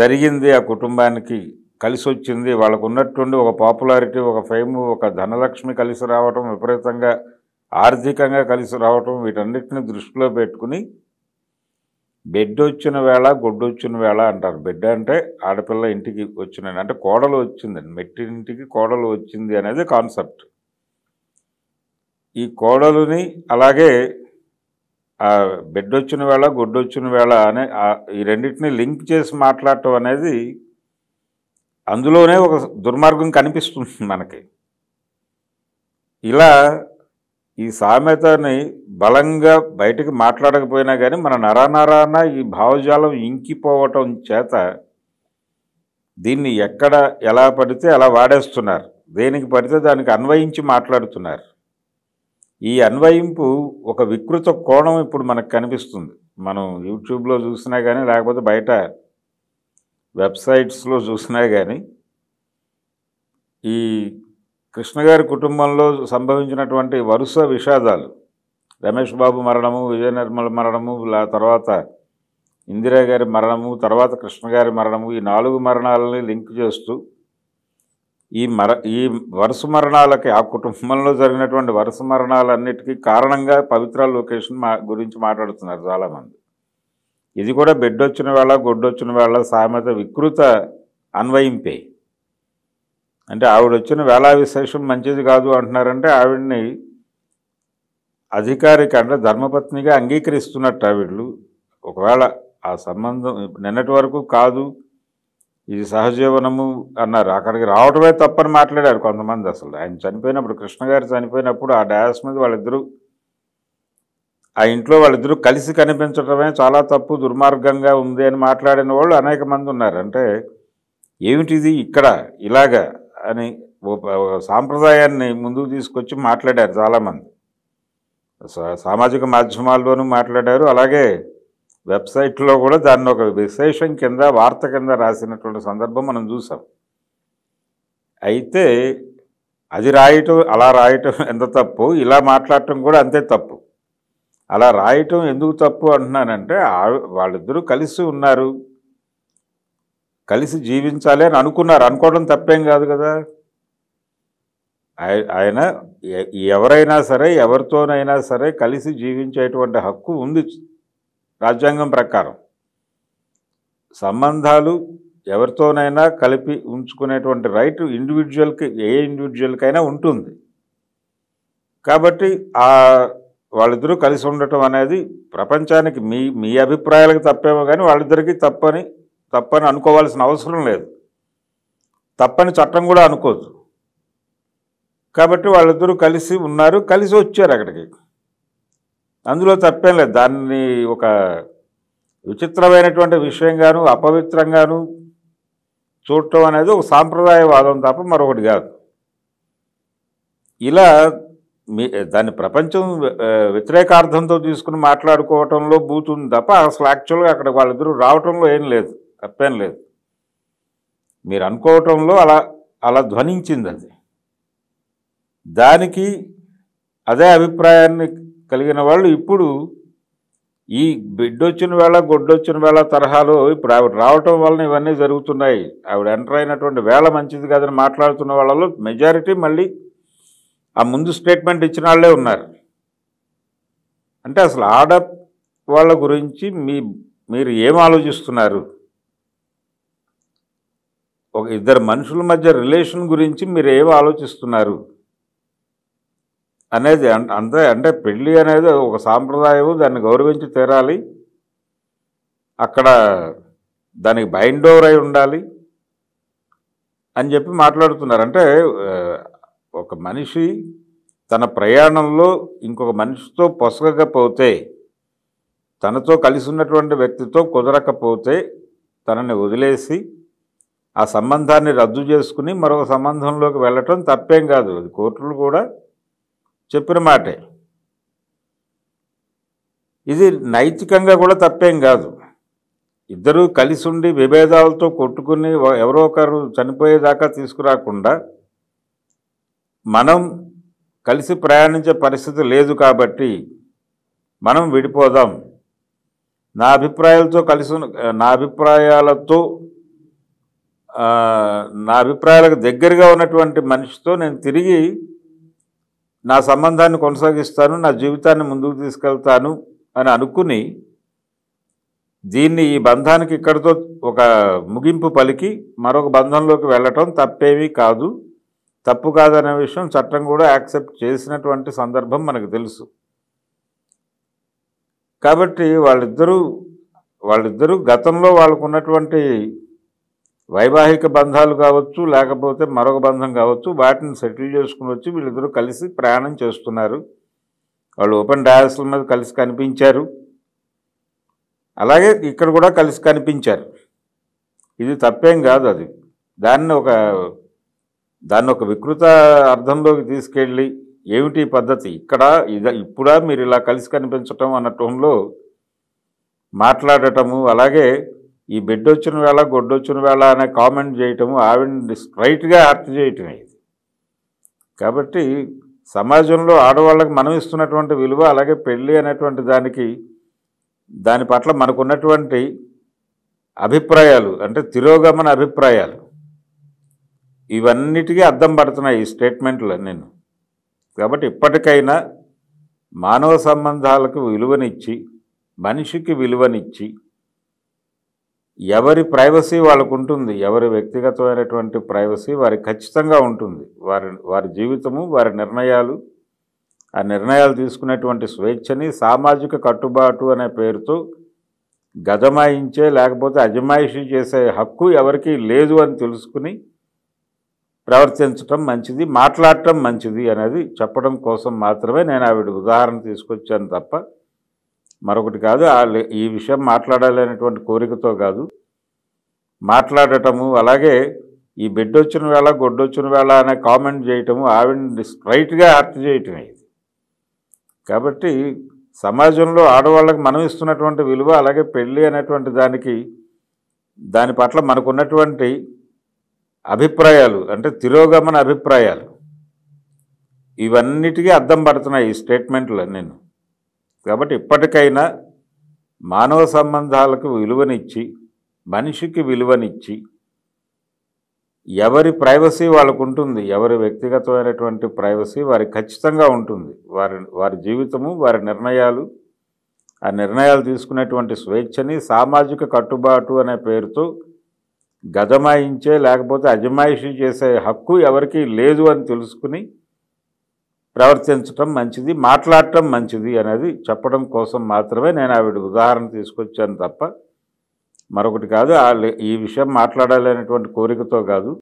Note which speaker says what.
Speaker 1: జరిగింది ఆ కుటుంబానికి కలిసి వచ్చింది వాళ్ళకు ఉన్నటువంటి ఒక పాపులారిటీ ఒక ఫేమ్ ఒక ధనలక్ష్మి కలిసి రావటం విపరీతంగా ఆర్థికంగా కలిసి రావటం వీటన్నిటిని దృష్టిలో పెట్టుకుని బెడ్ వచ్చిన వేళ గొడ్డు వచ్చిన వేళ అంటారు బెడ్ అంటే ఆడపిల్ల ఇంటికి వచ్చిన అంటే కోడలు వచ్చిందండి మెట్టి ఇంటికి కోడలు వచ్చింది అనేది కాన్సెప్ట్ ఈ కోడలుని అలాగే ఆ బెడ్ వచ్చిన వేళ గుడ్డు వచ్చిన వేళ అనే ఈ రెండింటిని లింక్ చేసి మాట్లాడటం అనేది అందులోనే ఒక దుర్మార్గం కనిపిస్తుంది మనకి ఇలా ఈ సామెతని బలంగా బయటకు మాట్లాడకపోయినా కానీ మన నరానరాన ఈ భావజాలం ఇంకిపోవటం చేత దీన్ని ఎక్కడ ఎలా పడితే అలా వాడేస్తున్నారు దేనికి పడితే దానికి అన్వయించి మాట్లాడుతున్నారు ఈ అన్వయింపు ఒక వికృత కోణం ఇప్పుడు మనకు కనిపిస్తుంది మనం యూట్యూబ్లో చూసినా కానీ లేకపోతే బయట వెబ్సైట్స్లో చూసినా కానీ ఈ కృష్ణగారి కుటుంబంలో సంభవించినటువంటి వరుస విషాదాలు రమేష్ బాబు మరణము విజయ నిర్మల మరణము తర్వాత ఇందిరాగారి మరణము తర్వాత కృష్ణగారి మరణము ఈ నాలుగు మరణాలని లింక్ చేస్తూ ఈ మర ఈ వరుస మరణాలకి ఆ కుటుంబంలో జరిగినటువంటి వరుస మరణాలన్నిటికీ కారణంగా పవిత్ర లొకేషన్ మా గురించి మాట్లాడుతున్నారు చాలామంది ఇది కూడా బిడ్డొచ్చిన వేళ గొడ్డొచ్చిన వేళ సామెత వికృత అన్వయింపే అంటే ఆవిడ వచ్చిన వేళా విశేషం మంచిది కాదు అంటున్నారంటే ఆవిడ్ని అధికారిక అంటే ధర్మపత్నిగా అంగీకరిస్తున్నట్టు ఆవిడలు ఒకవేళ ఆ సంబంధం నిన్నటి వరకు కాదు ఇది సహజీవనము అన్నారు అక్కడికి రావటమే తప్పని మాట్లాడారు కొంతమంది అసలు ఆయన చనిపోయినప్పుడు కృష్ణ గారు చనిపోయినప్పుడు ఆ డయాస్ మీద వాళ్ళిద్దరూ ఆ ఇంట్లో వాళ్ళిద్దరూ కలిసి కనిపించడమే చాలా తప్పు దుర్మార్గంగా ఉంది అని మాట్లాడిన వాళ్ళు అనేక మంది ఉన్నారు అంటే ఏమిటిది ఇక్కడ ఇలాగ అని సాంప్రదాయాన్ని ముందుకు తీసుకొచ్చి మాట్లాడారు చాలామంది సామాజిక మాధ్యమాల్లోనూ మాట్లాడారు అలాగే వెబ్సైట్లో కూడా దాన్ని ఒక విశేషం కింద వార్త కింద రాసినటువంటి సందర్భం మనం చూసాం అయితే అది రాయటం అలా రాయటం ఎంత తప్పు ఇలా మాట్లాడటం కూడా అంతే తప్పు అలా రాయటం ఎందుకు తప్పు అంటున్నానంటే వాళ్ళిద్దరూ కలిసి ఉన్నారు కలిసి జీవించాలి అని అనుకున్నారు అనుకోవడం తప్పేం కాదు కదా ఆయన ఎవరైనా సరే ఎవరితోనైనా సరే కలిసి జీవించేటువంటి హక్కు ఉంది రాజ్యాంగం ప్రకారం సంబంధాలు ఎవరితోనైనా కలిపి ఉంచుకునేటువంటి రైట్ ఇండివిజువల్కి ఏ ఇండివిజువల్కైనా ఉంటుంది కాబట్టి ఆ వాళ్ళిద్దరూ కలిసి ఉండటం అనేది ప్రపంచానికి మీ మీ అభిప్రాయాలకు తప్పేమో కానీ వాళ్ళిద్దరికీ తప్పని తప్పని అనుకోవాల్సిన అవసరం లేదు తప్పని చట్టం కూడా అనుకోదు కాబట్టి వాళ్ళిద్దరూ కలిసి ఉన్నారు కలిసి వచ్చారు అక్కడికి అందులో తప్పేం లేదు దాన్ని ఒక విచిత్రమైనటువంటి విషయంగాను అపవిత్రంగాను చూడటం అనేది ఒక సాంప్రదాయవాదం తప్ప మరొకటి కాదు ఇలా మీ దాన్ని ప్రపంచం వ్యతిరేకార్థంతో తీసుకుని మాట్లాడుకోవటంలో బూతుంది తప్ప అసలు యాక్చువల్గా అక్కడ వాళ్ళిద్దరూ రావటంలో ఏం లేదు తప్పేం లేదు మీరు అనుకోవటంలో అలా అలా ధ్వనించింది అది దానికి అదే అభిప్రాయాన్ని కలిగిన వాళ్ళు ఇప్పుడు ఈ బిడ్డొచ్చిన వేళ గొడ్డొచ్చిన వేళ తరహాలో ఇప్పుడు ఆవిడ రావటం వలన ఇవన్నీ జరుగుతున్నాయి ఆవిడ ఎంటర్ అయినటువంటి వేళ మంచిది కాదని మాట్లాడుతున్న వాళ్ళలో మెజారిటీ మళ్ళీ ఆ ముందు స్టేట్మెంట్ ఇచ్చిన వాళ్ళే ఉన్నారు అంటే అసలు ఆడ వాళ్ళ గురించి మీ మీరు ఏం ఆలోచిస్తున్నారు ఒక ఇద్దరు మనుషుల మధ్య రిలేషన్ గురించి మీరు ఏం ఆలోచిస్తున్నారు అనేది అంతే అంటే పెళ్ళి అనేది ఒక సాంప్రదాయం దాన్ని గౌరవించి తీరాలి అక్కడ దానికి బైండ్ ఓవర్ అయి ఉండాలి అని చెప్పి మాట్లాడుతున్నారు అంటే ఒక మనిషి తన ప్రయాణంలో ఇంకొక మనిషితో పొసగకపోతే తనతో కలిసి ఉన్నటువంటి వ్యక్తితో కుదరకపోతే తనని వదిలేసి ఆ సంబంధాన్ని రద్దు చేసుకుని మరొక సంబంధంలోకి వెళ్ళటం తప్పేం కాదు అది కోర్టులు కూడా చెప్పిన మాటే ఇది నైతికంగా కూడా తప్పేం కాదు ఇద్దరూ కలిసి ఉండి విభేదాలతో కొట్టుకుని ఎవరో ఒకరు చనిపోయేదాకా తీసుకురాకుండా మనం కలిసి ప్రయాణించే పరిస్థితి లేదు కాబట్టి మనం విడిపోదాం నా అభిప్రాయాలతో కలిసి నా అభిప్రాయాలతో నా అభిప్రాయాలకు దగ్గరగా ఉన్నటువంటి మనిషితో నేను తిరిగి నా సంబంధాన్ని కొనసాగిస్తాను నా జీవితాన్ని ముందుకు తీసుకెళ్తాను అని అనుకుని దీన్ని ఈ బంధానికి ఇక్కడితో ఒక ముగింపు పలికి మరొక బంధంలోకి వెళ్ళటం తప్పేమీ కాదు తప్పు కాదనే విషయం చట్టం కూడా యాక్సెప్ట్ చేసినటువంటి సందర్భం మనకు తెలుసు కాబట్టి వాళ్ళిద్దరూ వాళ్ళిద్దరూ గతంలో వాళ్ళకున్నటువంటి వైవాహిక బంధాలు కావచ్చు లేకపోతే మరొక బంధం కావచ్చు వాటిని సెటిల్ చేసుకుని వచ్చి వీళ్ళిద్దరూ కలిసి ప్రయాణం చేస్తున్నారు వాళ్ళు ఓపెన్ డయాస్ల మీద కలిసి కనిపించారు అలాగే ఇక్కడ కూడా కలిసి కనిపించారు ఇది తప్పేం కాదు అది దాన్ని ఒక దాన్ని ఒక వికృత అర్థంలోకి తీసుకెళ్ళి ఏమిటి పద్ధతి ఇక్కడ ఇద ఇప్పుడా మీరు ఇలా కలిసి కనిపించటం అన్న టోన్లో మాట్లాడటము అలాగే ఈ బిడ్డ వచ్చిన వేళ గొడ్డొచ్చిన వేళ అనే కామెంట్ చేయటం ఆవిడని స్ట్రైట్గా హర్ట్ చేయటమే ఇది కాబట్టి సమాజంలో ఆడవాళ్ళకి మనం ఇస్తున్నటువంటి విలువ అలాగే పెళ్ళి అనేటువంటి దానికి దాని పట్ల మనకున్నటువంటి అభిప్రాయాలు అంటే తిరోగమన అభిప్రాయాలు ఇవన్నిటికీ అర్థం పడుతున్నాయి ఈ స్టేట్మెంట్లు నేను కాబట్టి ఇప్పటికైనా మానవ సంబంధాలకు విలువనిచ్చి మనిషికి విలువనిచ్చి ఎవరి ప్రైవసీ వాళ్ళకు ఉంటుంది ఎవరి వ్యక్తిగతమైనటువంటి ప్రైవసీ వారి ఖచ్చితంగా ఉంటుంది వారి వారి జీవితము వారి నిర్ణయాలు ఆ నిర్ణయాలు తీసుకునేటువంటి స్వేచ్ఛని సామాజిక కట్టుబాటు అనే పేరుతో గదమాయించే లేకపోతే అజమాయిషీ చేసే హక్కు ఎవరికి లేదు అని తెలుసుకుని ప్రవర్తించటం మంచిది మాట్లాడటం మంచిది అనేది చెప్పడం కోసం మాత్రమే నేను ఆవిడ ఉదాహరణ తీసుకొచ్చాను తప్ప మరొకటి కాదు ఈ విషయం మాట్లాడాలనేటువంటి కోరికతో కాదు మాట్లాడటము అలాగే ఈ బిడ్డొచ్చిన వచ్చిన వేళ గొడ్డొచ్చిన వేళ అనే కామెంట్ చేయటము ఆవిడని స్ట్రైట్గా హర్ట్ చేయటమే ఇది కాబట్టి సమాజంలో ఆడవాళ్ళకి మనం ఇస్తున్నటువంటి విలువ అలాగే పెళ్ళి అనేటువంటి దానికి దాని పట్ల మనకున్నటువంటి అభిప్రాయాలు అంటే తిరోగమన అభిప్రాయాలు ఇవన్నిటికీ అద్దం పడుతున్నాయి ఈ స్టేట్మెంట్లు నేను కాబట్టి ఇప్పటికైనా మానవ సంబంధాలకు విలువనిచ్చి మనిషికి విలువనిచ్చి ఎవరి ప్రైవసీ వాళ్ళకు ఉంటుంది ఎవరి వ్యక్తిగతమైనటువంటి ప్రైవసీ వారి ఖచ్చితంగా ఉంటుంది వారి వారి జీవితము వారి నిర్ణయాలు ఆ నిర్ణయాలు తీసుకునేటువంటి స్వేచ్ఛని సామాజిక కట్టుబాటు అనే పేరుతో గజమాయించే లేకపోతే అజమాయిషీ చేసే హక్కు ఎవరికీ లేదు అని తెలుసుకుని ప్రవర్తించటం మంచిది మాట్లాడటం మంచిది అనేది చెప్పడం కోసం మాత్రమే నేను ఆవిడ ఉదాహరణ తీసుకొచ్చాను తప్ప మరొకటి కాదు ఈ విషయం మాట్లాడాలి అనేటువంటి కోరికతో కాదు